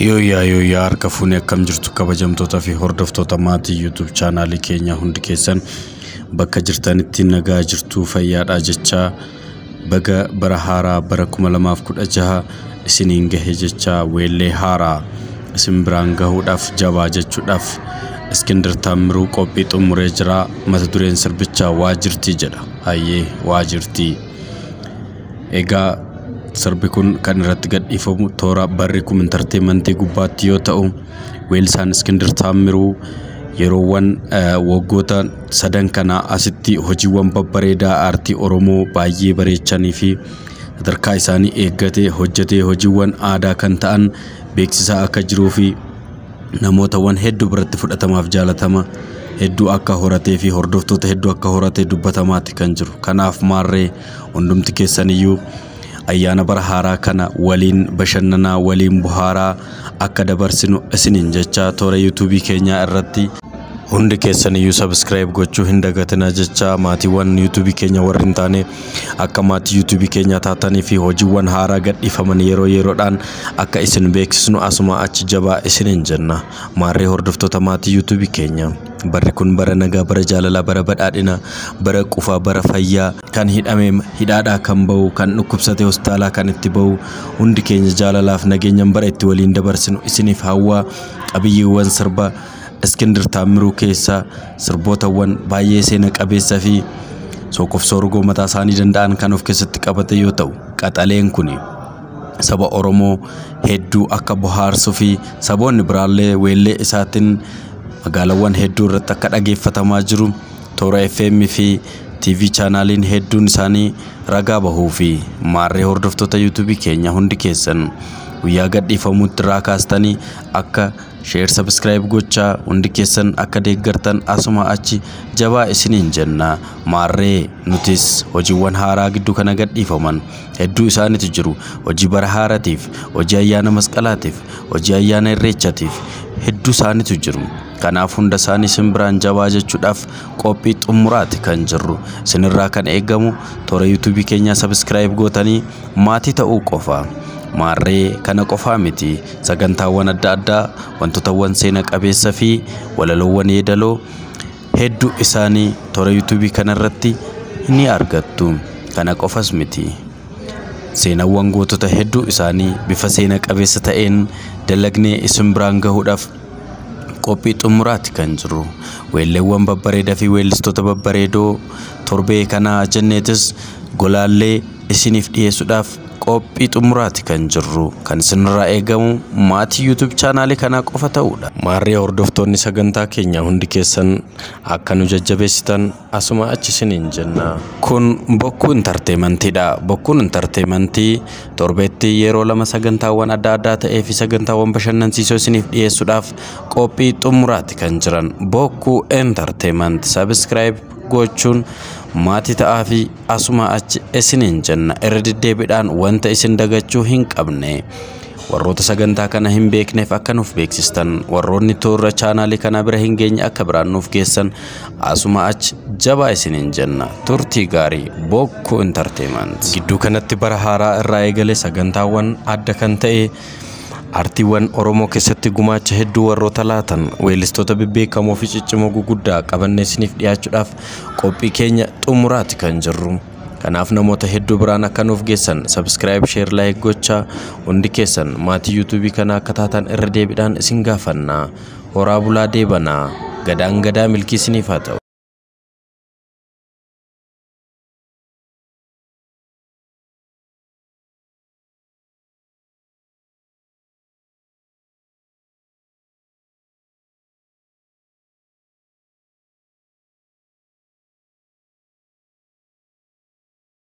Hiyooyyaa hiyooyyaa harka fuunee akkam jirtu kabajamtootaa fi hordoftoota maatii yuutuub chaanaalii keenya hundi keessan bakka jirtanitti nagaa jirtuu fayyaadhaa jechaa baga bara haaraa bara 2016 isiniin gahe jechaa weellee haaraa isin biraan gahuudhaaf jabaa jechuudhaaf Iskindar Taamiruu qophii xumuree jira mata dureen sirbichaa waa jirtii jedha hayyee waa jirtii egaa Sarbi kun kan irratti gadhiifamu toora barri kun mantii gubbaatti yoo ta'u, weellisaan iskindir Taamiruu yeroowwan eh, waggoota sadan kana asitti hojiiwwan babbareedaa aartii Oromoo baay'ee bareechanii fi sadarkaa isaanii eeggatee hojjetee hojiiwwan aadaa kan ta'an beeksisaa akka jiruu fi namootawan hedduu biratti fudhatamaaf jaalatama hedduu akka horatee fi hordoftoota hedduu akka horatee dubbatamaatti kan jiru. Kanaaf maarree hundumti keessaniyyuu ayyaana bara haaraa kana waliin bashannanaa waliin buhaaraa akka dabarsinu isiniin jecha toora yuutuubii keenyaa irratti hundi keessaniyyuu sabskiraayib gochuu hin jecha maatiiwwan yuutuubii keenya warri hin taane akka maatii yuutuubii keenya taatanii fi hojiiwwan haaraa gadhiifaman yeroo yeroodhaan akka isin beeksisnu asuma achi jabaa isinin jenna maarree hordoftoota maatii yuutuubii keenya. Barri kun bara nagaa, bara jaalalaa, bara badhaadhinaa, bara qufaa, bara fayyaa kan hidhame hidhaadhaa kan bahu, kan dhukkubsate hospitaalaa kan itti bahu hundi keenya jaalalaaf nageenyan bara itti waliin dabarsinu isiniif hawwaa qabiyyiiwwan sirba Iskindir Taamiruu keessaa sirbootawwan baay'ee seena qabeessaa fi sookofsoo rogoo mataa isaanii danda'an kan of keessatti qabate yoo ta'u qaxaleen kun saba Oromoo hedduu akka bohaarsuu fi saboonni biraallee weellee isaatiin Magaalawwan hedduu irratti akka dhageeffatamaa jiru toora FM fi TV chaanaaliin hedduun isaanii ragaa bahuu fi maarree hordoftoota yuutuubii keenya hundi keessan guyyaa gadhiifamuutti raakaastanii akka sheer sabskiraayib gochaa hundi keessan akka deeggartan asuma achi jabaa isiniin jenna maarree nutis hojiiwwan haaraa gidduu kana gadhiifaman hedduu isaanitu jiru hojii bara haaratiif hojii ayyaana masqalaatiif hojii ayyaana irreechatiif hedduu isaanitu jiru Kanaaf hunda isaanii isin biraan jabaa jechuudhaaf qophii xumuraati kan jirru. Isinirraa kan eegamu toora yuutuubii keenyaa sabiskiraayib gootanii maatii ta'uu qofa. Maarree kana qofaa miti sagantaawwan adda addaa wantootawwan seena qabeessa fi walalowwan yeedaloo hedduu isaanii toora yuutuubii kanarratti ni argattu. Kana qofas miti. Seenawwan gootota hedduu isaanii bifa seena qabeessa ta'een dalagnee isin biraan gahuudhaaf qophii xumuraati kan jiru weelleewwan babbareedaa fi weellistoota babbareedoo torbee kanaa jenneetis golaallee isiniif dhiyeessuudhaaf qophii xumuraati kan jirru kan sinirraa eegamu maatii yuutuub chaanaalii kanaa qofa ta'uudha Maarree hordoftoonni sagantaa keenya hundi keessan akka nu jajjabeessitan asuma achi siniin jenna. Kun bokkuu intarteemantiidha. Bokkuun intarteemantii torbeetti yeroo lama sagantaawwan adda addaa ta'ee fi sagantaawwan bashannansiisoo isiniif dhiyeessuudhaaf qophii xumuraati kan jiran. Bokkuu intarteemant Sabiskiraayib gochuun maatii ta'aa fi asuma achi isiniin jenna irra diddeebiidhaan wanta isin dagachuu hin qabne warroota sagantaa kana hin beekneef akka nuuf beeksistan warroonni toorra chaanaalii kana bira hin geenye akka biraan nuuf geessan asuma achi jabaa isiniin jenna turtii gaarii bokkuu intarteemant gidduu kanatti bara haaraa irraa eegalee sagantaawwan adda kan ta'e artiiwwan Oromoo keessatti gumaacha hedduu warroota laatan weellistoota bebbeekamoo fi ciccimoo guguddaa qabannee isiniif dhiyaachuudhaaf qophii keenya xumuraati kan jirru. Kanaaf namoota hedduu biraan akka nuuf geessan sabskiraayib sheer laayik gochaa hundi keessan maatii yuutuubii kanaa akka taataan irra deebiidhaan isin gaafanna. Horaa bulaa deebanaa gadaan gadaa milkii isiniif haa ta'u.